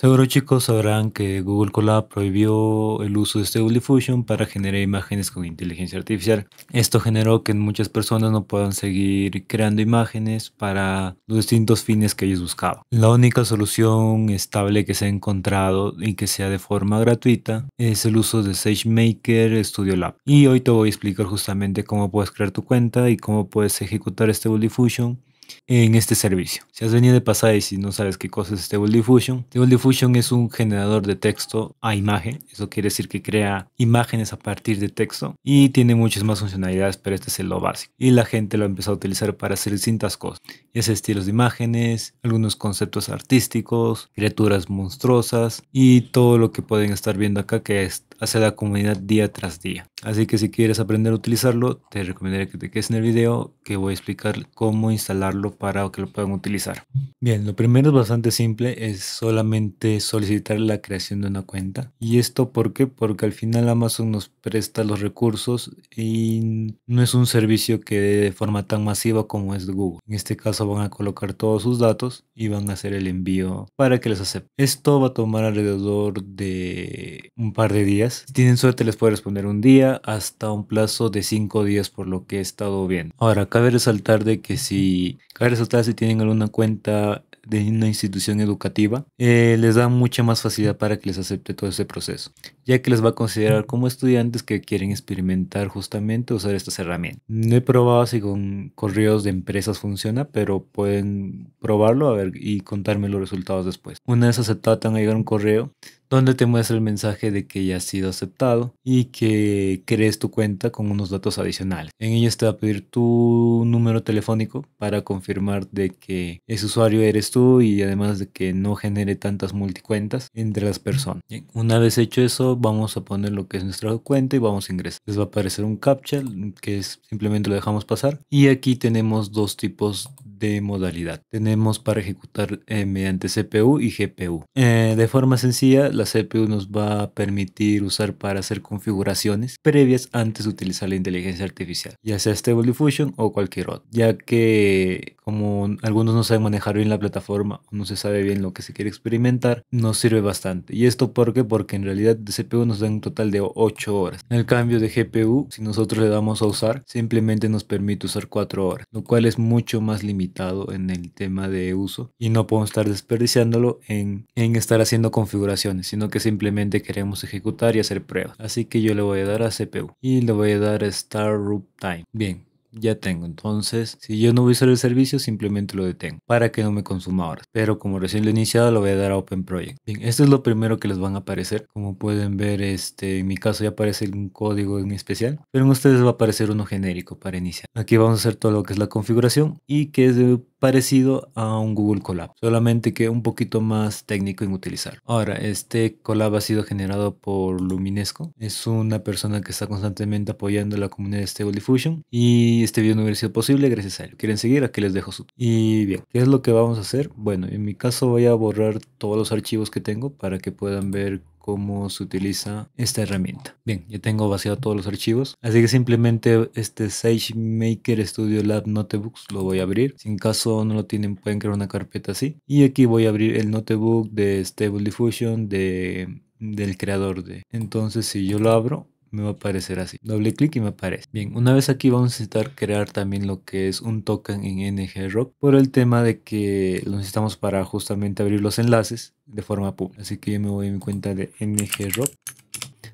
Seguro chicos sabrán que Google Colab prohibió el uso de Stable este Diffusion para generar imágenes con inteligencia artificial. Esto generó que muchas personas no puedan seguir creando imágenes para los distintos fines que ellos buscaban. La única solución estable que se ha encontrado y que sea de forma gratuita es el uso de SageMaker Studio Lab. Y hoy te voy a explicar justamente cómo puedes crear tu cuenta y cómo puedes ejecutar Stable este Diffusion en este servicio. Si has venido de pasada y si no sabes qué cosa es Stable Diffusion, Stable Diffusion es un generador de texto a imagen. Eso quiere decir que crea imágenes a partir de texto y tiene muchas más funcionalidades, pero este es lo básico. Y la gente lo ha empezado a utilizar para hacer distintas cosas, es estilos de imágenes, algunos conceptos artísticos, criaturas monstruosas y todo lo que pueden estar viendo acá que es hace la comunidad día tras día. Así que si quieres aprender a utilizarlo, te recomendaría que te quedes en el video que voy a explicar cómo instalarlo para que lo puedan utilizar. Bien, lo primero es bastante simple, es solamente solicitar la creación de una cuenta. ¿Y esto por qué? Porque al final Amazon nos presta los recursos y no es un servicio que dé de forma tan masiva como es Google. En este caso van a colocar todos sus datos y van a hacer el envío para que les acepte. Esto va a tomar alrededor de un par de días. Si tienen suerte les puede responder un día hasta un plazo de 5 días por lo que he estado bien. Ahora, cabe resaltar de que si, cabe resaltar si tienen alguna cuenta de una institución educativa, eh, les da mucha más facilidad para que les acepte todo ese proceso, ya que les va a considerar como estudiantes que quieren experimentar justamente usar estas herramientas. No he probado si con correos de empresas funciona, pero pueden probarlo a ver y contarme los resultados después. Una vez aceptado, te van a llegar un correo donde te muestra el mensaje de que ya has sido aceptado y que crees tu cuenta con unos datos adicionales. En ellos te va a pedir tu número telefónico para confirmar de que ese usuario eres tú y además de que no genere tantas multicuentas entre las personas. una vez hecho eso, vamos a poner lo que es nuestra cuenta y vamos a ingresar. Les va a aparecer un captcha que es simplemente lo dejamos pasar y aquí tenemos dos tipos de de modalidad tenemos para ejecutar eh, mediante CPU y GPU. Eh, de forma sencilla, la CPU nos va a permitir usar para hacer configuraciones previas antes de utilizar la inteligencia artificial, ya sea Stable Diffusion o cualquier otro, ya que como algunos no saben manejar bien la plataforma o no se sabe bien lo que se quiere experimentar, nos sirve bastante. ¿Y esto por Porque en realidad de CPU nos da un total de 8 horas. En el cambio de GPU, si nosotros le damos a usar, simplemente nos permite usar 4 horas, lo cual es mucho más limitado en el tema de uso y no podemos estar desperdiciándolo en, en estar haciendo configuraciones, sino que simplemente queremos ejecutar y hacer pruebas. Así que yo le voy a dar a CPU y le voy a dar Star Root Time. Bien, ya tengo. Entonces, si yo no voy a usar el servicio, simplemente lo detengo para que no me consuma horas. Pero como recién lo he iniciado, lo voy a dar a Open Project. Bien, esto es lo primero que les van a aparecer. Como pueden ver, este, en mi caso ya aparece un código en especial, pero en ustedes va a aparecer uno genérico para iniciar. Aquí vamos a hacer todo lo que es la configuración y que es parecido a un Google Colab, solamente que un poquito más técnico en utilizar. Ahora, este Colab ha sido generado por Luminesco, es una persona que está constantemente apoyando la comunidad de Stable Diffusion y este video no hubiera sido posible gracias a él. ¿Quieren seguir? Aquí les dejo su... Y bien, ¿qué es lo que vamos a hacer? Bueno, en mi caso voy a borrar todos los archivos que tengo para que puedan ver cómo se utiliza esta herramienta. Bien, ya tengo vaciado todos los archivos, así que simplemente este SageMaker Studio Lab Notebooks lo voy a abrir. Si en caso no lo tienen, pueden crear una carpeta así. Y aquí voy a abrir el notebook de Stable Diffusion de, del creador de. Entonces, si yo lo abro, me va a aparecer así. Doble clic y me aparece. Bien, una vez aquí vamos a necesitar crear también lo que es un token en NG por el tema de que lo necesitamos para justamente abrir los enlaces de forma pública. Así que yo me voy a mi cuenta de NG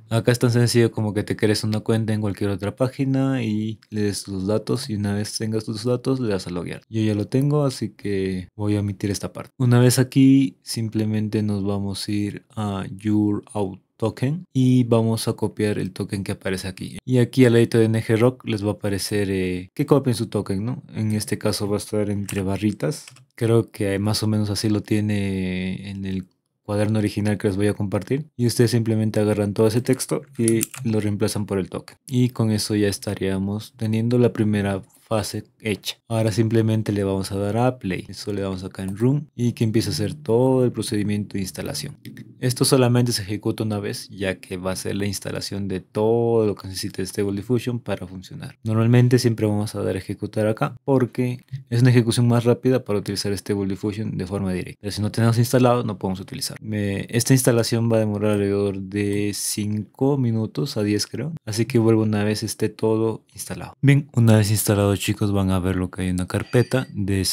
Acá es tan sencillo como que te crees una cuenta en cualquier otra página y le des los datos y una vez tengas tus datos le das a loguear. Yo ya lo tengo así que voy a omitir esta parte. Una vez aquí simplemente nos vamos a ir a Your out token y vamos a copiar el token que aparece aquí. Y aquí al ladito de NG Rock les va a aparecer eh, que copien su token, ¿no? En este caso va a estar entre barritas. Creo que más o menos así lo tiene en el cuaderno original que les voy a compartir y ustedes simplemente agarran todo ese texto y lo reemplazan por el token y con eso ya estaríamos teniendo la primera fase hecha. Ahora simplemente le vamos a dar a Play. Eso le damos acá en Room y que empiece a hacer todo el procedimiento de instalación. Esto solamente se ejecuta una vez ya que va a ser la instalación de todo lo que necesita world este Diffusion para funcionar. Normalmente siempre vamos a dar a ejecutar acá porque es una ejecución más rápida para utilizar world este Diffusion de forma directa. si no tenemos instalado no podemos utilizar. esta instalación va a demorar alrededor de 5 minutos a 10 creo. Así que vuelvo una vez esté todo instalado. Bien, una vez instalado chicos van a ver lo que hay en la carpeta de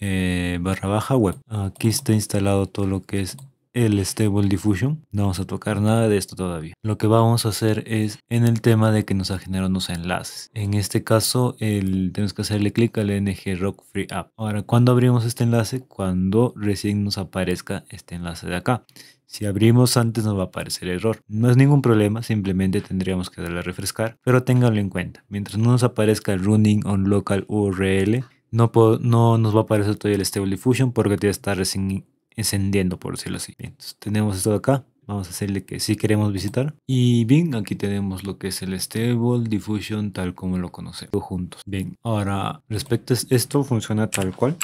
eh, barra baja web. Aquí está instalado todo lo que es el Stable Diffusion. No vamos a tocar nada de esto todavía. Lo que vamos a hacer es en el tema de que nos ha generado unos enlaces. En este caso, el, tenemos que hacerle clic al NG Rock Free App. Ahora, cuando abrimos este enlace? Cuando recién nos aparezca este enlace de acá. Si abrimos antes nos va a aparecer error. No es ningún problema, simplemente tendríamos que darle a refrescar, pero ténganlo en cuenta. Mientras no nos aparezca el running on local URL, no, no nos va a aparecer todavía el stable diffusion porque todavía está recién encendiendo, por decirlo así. tenemos esto de acá. Vamos a hacerle que sí queremos visitar. Y bien, aquí tenemos lo que es el stable diffusion tal como lo conocemos. Juntos. Bien, ahora respecto a esto funciona tal cual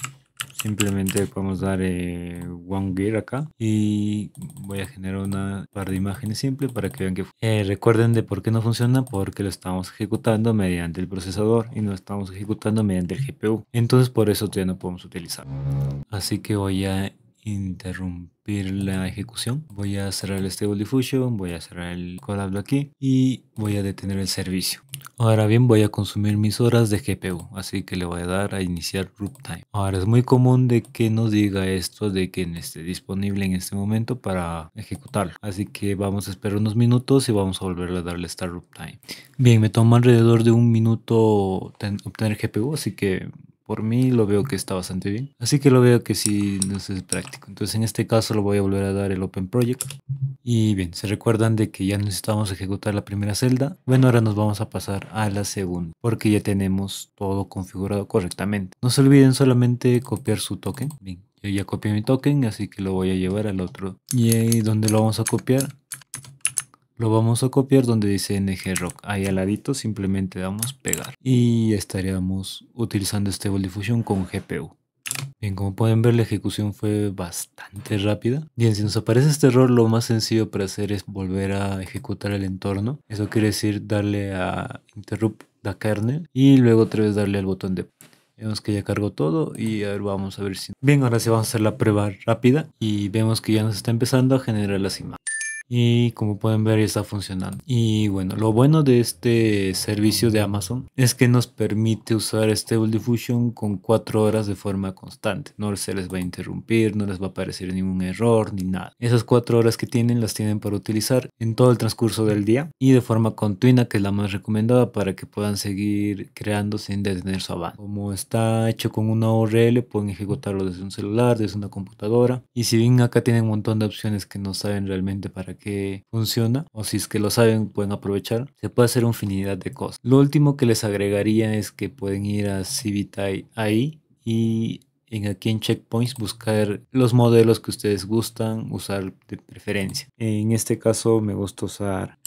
simplemente podemos dar eh, one gear acá y voy a generar una par de imágenes simple para que vean que eh, recuerden de por qué no funciona porque lo estamos ejecutando mediante el procesador y no estamos ejecutando mediante el GPU entonces por eso ya no podemos utilizar así que voy a interrumpir la ejecución. Voy a cerrar el Stable Diffusion, voy a cerrar el colablo aquí y voy a detener el servicio. Ahora bien, voy a consumir mis horas de GPU, así que le voy a dar a iniciar Time. Ahora es muy común de que nos diga esto de que no esté disponible en este momento para ejecutarlo. Así que vamos a esperar unos minutos y vamos a volver a darle Start Time. Bien, me toma alrededor de un minuto obtener GPU, así que por mí lo veo que está bastante bien. Así que lo veo que sí nos es práctico. Entonces en este caso lo voy a volver a dar el Open Project. Y bien, se recuerdan de que ya necesitamos ejecutar la primera celda. Bueno, ahora nos vamos a pasar a la segunda porque ya tenemos todo configurado correctamente. No se olviden solamente copiar su token. Bien, yo ya copié mi token, así que lo voy a llevar al otro. Y ahí donde lo vamos a copiar, lo vamos a copiar donde dice ng rock. Ahí al ladito simplemente damos pegar. Y estaríamos utilizando este Diffusion con GPU. Bien, como pueden ver la ejecución fue bastante rápida. Bien, si nos aparece este error lo más sencillo para hacer es volver a ejecutar el entorno. Eso quiere decir darle a interrupt da kernel y luego otra vez darle al botón de Vemos que ya cargó todo y a ver, vamos a ver si... Bien, ahora sí vamos a hacer la prueba rápida y vemos que ya nos está empezando a generar las imágenes y como pueden ver ya está funcionando. Y bueno, lo bueno de este servicio de Amazon es que nos permite usar Stable Diffusion con 4 horas de forma constante. No se les va a interrumpir, no les va a aparecer ningún error ni nada. Esas 4 horas que tienen las tienen para utilizar en todo el transcurso del día y de forma continua que es la más recomendada para que puedan seguir creando sin detener su avance. Como está hecho con una URL pueden ejecutarlo desde un celular, desde una computadora y si bien acá tienen un montón de opciones que no saben realmente para qué que funciona o si es que lo saben pueden aprovechar. Se puede hacer infinidad de cosas. Lo último que les agregaría es que pueden ir a Civitai ahí y en aquí en checkpoints buscar los modelos que ustedes gustan usar de preferencia. En este caso me gusta usar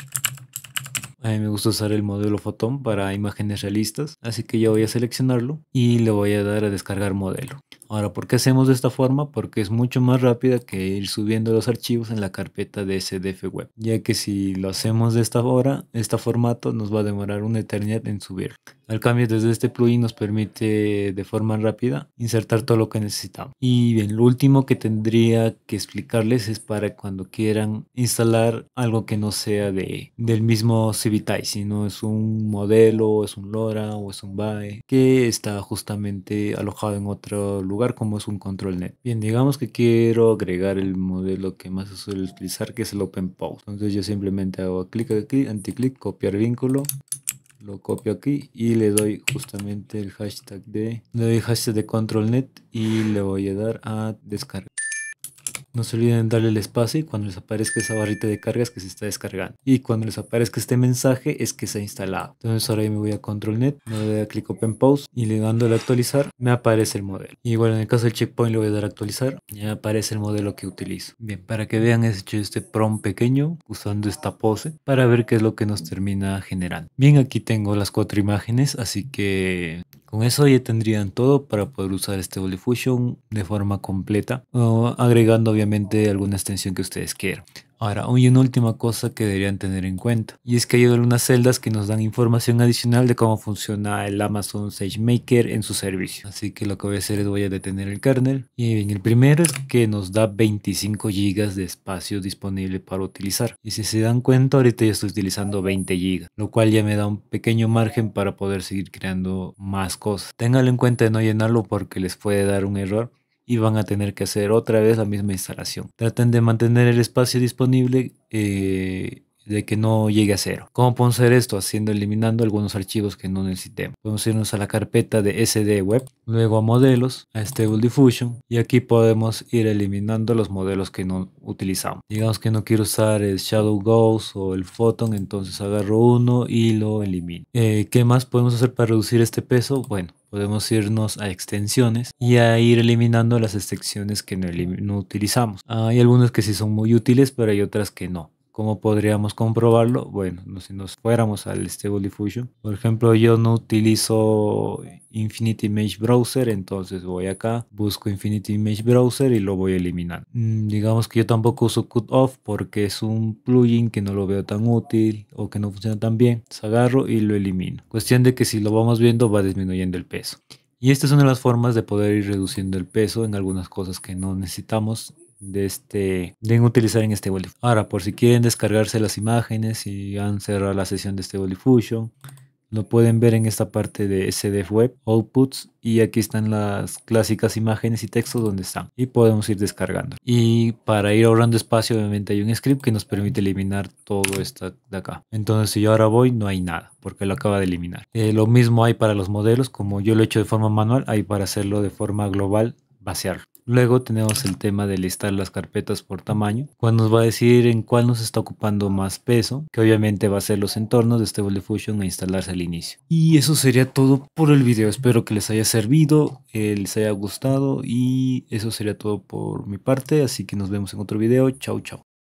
a mí me gusta usar el modelo fotón para imágenes realistas, así que yo voy a seleccionarlo y le voy a dar a descargar modelo. Ahora, ¿por qué hacemos de esta forma? Porque es mucho más rápida que ir subiendo los archivos en la carpeta de SDF web, ya que si lo hacemos de esta hora, este formato nos va a demorar una eternidad en subir. Al cambio, desde este plugin nos permite de forma rápida insertar todo lo que necesitamos. Y bien, lo último que tendría que explicarles es para cuando quieran instalar algo que no sea de, del mismo Civitai, sino es un modelo, es un LoRa o es un BAE que está justamente alojado en otro lugar como es un control net. Bien, digamos que quiero agregar el modelo que más se suele utilizar, que es el open post. Entonces yo simplemente hago clic aquí, anticlic, copiar vínculo, lo copio aquí y le doy justamente el hashtag de, le doy hashtag de control net y le voy a dar a descargar. No se olviden darle el espacio y cuando les aparezca esa barrita de cargas que se está descargando. Y cuando les aparezca este mensaje es que se ha instalado. Entonces ahora yo me voy a Control Net, me voy a clic Open Pause y le dando a actualizar me aparece el modelo. Igual en el caso del checkpoint le voy a dar a actualizar y me aparece el modelo que utilizo. Bien, para que vean he hecho este prom pequeño usando esta pose para ver qué es lo que nos termina generando. Bien, aquí tengo las cuatro imágenes, así que con eso ya tendrían todo para poder usar este Fusion de forma completa, agregando obviamente alguna extensión que ustedes quieran. Ahora, hay una última cosa que deberían tener en cuenta, y es que hay algunas celdas que nos dan información adicional de cómo funciona el Amazon SageMaker en su servicio. Así que lo que voy a hacer es voy a detener el kernel. Y bien, el primero es que nos da 25 GB de espacio disponible para utilizar. Y si se dan cuenta, ahorita ya estoy utilizando 20 GB, lo cual ya me da un pequeño margen para poder seguir creando más cosas. Ténganlo en cuenta de no llenarlo porque les puede dar un error y van a tener que hacer otra vez la misma instalación. Traten de mantener el espacio disponible eh, de que no llegue a cero. ¿Cómo podemos hacer esto? Haciendo eliminando algunos archivos que no necesitemos. Podemos irnos a la carpeta de SD web, luego a modelos, a Stable Diffusion y aquí podemos ir eliminando los modelos que no utilizamos. Digamos que no quiero usar el Shadow Ghost o el Photon, entonces agarro uno y lo elimino. Eh, ¿Qué más podemos hacer para reducir este peso? Bueno, Podemos irnos a extensiones y a ir eliminando las extensiones que no, utilizamos. Hay algunas que sí son muy útiles, pero hay otras que no. ¿Cómo podríamos comprobarlo? Bueno, si nos fuéramos al Stable Diffusion, por ejemplo, yo no utilizo Infinity Image Browser, entonces voy acá, busco Infinity Image Browser y lo voy eliminando. Mm, digamos que yo tampoco uso Cutoff porque es un plugin que no lo veo tan útil o que no funciona tan bien. agarro y lo elimino. Cuestión de que si lo vamos viendo va disminuyendo el peso. Y esta es una de las formas de poder ir reduciendo el peso en algunas cosas que no necesitamos de este deben utilizar en este Wally. Ahora, por si quieren descargarse las imágenes y han cerrado la sesión de este Wally lo pueden ver en esta parte de SDF Web, Outputs, y aquí están las clásicas imágenes y textos donde están. Y podemos ir descargando. Y para ir ahorrando espacio, obviamente hay un script que nos permite eliminar todo esto de acá. Entonces, si yo ahora voy, no hay nada, porque lo acaba de eliminar. Eh, lo mismo hay para los modelos, como yo lo he hecho de forma manual, hay para hacerlo de forma global, vaciarlo. Luego tenemos el tema de listar las carpetas por tamaño, cuando nos va a decir en cuál nos está ocupando más peso, que obviamente va a ser los entornos de Stable Fusion e instalarse al inicio. Y eso sería todo por el video. Espero que les haya servido, les haya gustado y eso sería todo por mi parte. Así que nos vemos en otro video. chau chau.